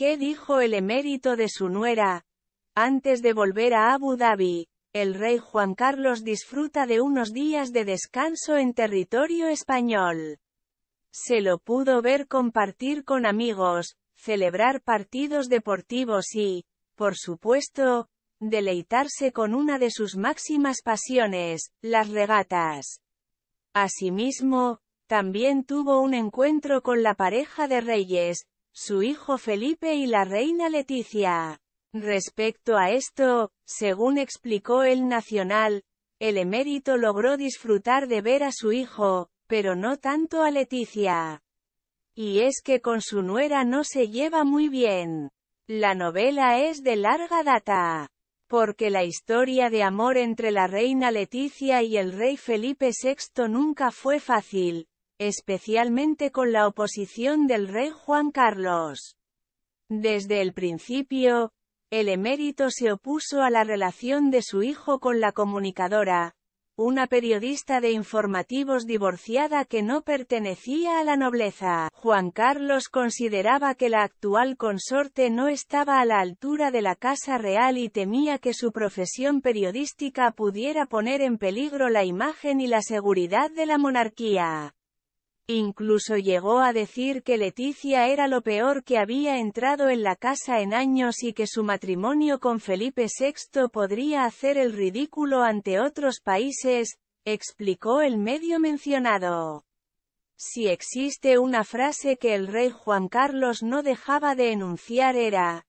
¿Qué dijo el emérito de su nuera? Antes de volver a Abu Dhabi, el rey Juan Carlos disfruta de unos días de descanso en territorio español. Se lo pudo ver compartir con amigos, celebrar partidos deportivos y, por supuesto, deleitarse con una de sus máximas pasiones, las regatas. Asimismo, también tuvo un encuentro con la pareja de reyes, su hijo Felipe y la reina Leticia. Respecto a esto, según explicó el Nacional, el emérito logró disfrutar de ver a su hijo, pero no tanto a Leticia. Y es que con su nuera no se lleva muy bien. La novela es de larga data. Porque la historia de amor entre la reina Leticia y el rey Felipe VI nunca fue fácil, especialmente con la oposición del rey Juan Carlos. Desde el principio, el emérito se opuso a la relación de su hijo con la comunicadora, una periodista de informativos divorciada que no pertenecía a la nobleza. Juan Carlos consideraba que la actual consorte no estaba a la altura de la Casa Real y temía que su profesión periodística pudiera poner en peligro la imagen y la seguridad de la monarquía. Incluso llegó a decir que Leticia era lo peor que había entrado en la casa en años y que su matrimonio con Felipe VI podría hacer el ridículo ante otros países, explicó el medio mencionado. Si existe una frase que el rey Juan Carlos no dejaba de enunciar era,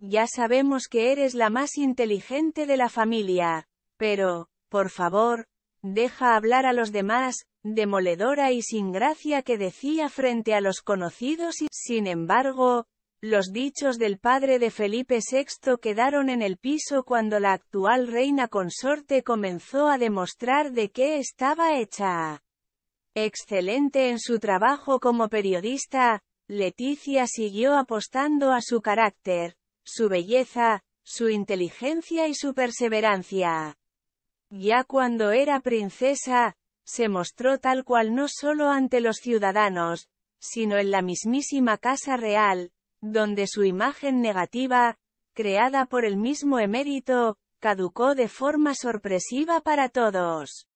ya sabemos que eres la más inteligente de la familia, pero, por favor, deja hablar a los demás, demoledora y sin gracia que decía frente a los conocidos y, sin embargo, los dichos del padre de Felipe VI quedaron en el piso cuando la actual reina consorte comenzó a demostrar de qué estaba hecha. Excelente en su trabajo como periodista, Leticia siguió apostando a su carácter, su belleza, su inteligencia y su perseverancia. Ya cuando era princesa, se mostró tal cual no solo ante los ciudadanos, sino en la mismísima Casa Real, donde su imagen negativa, creada por el mismo emérito, caducó de forma sorpresiva para todos.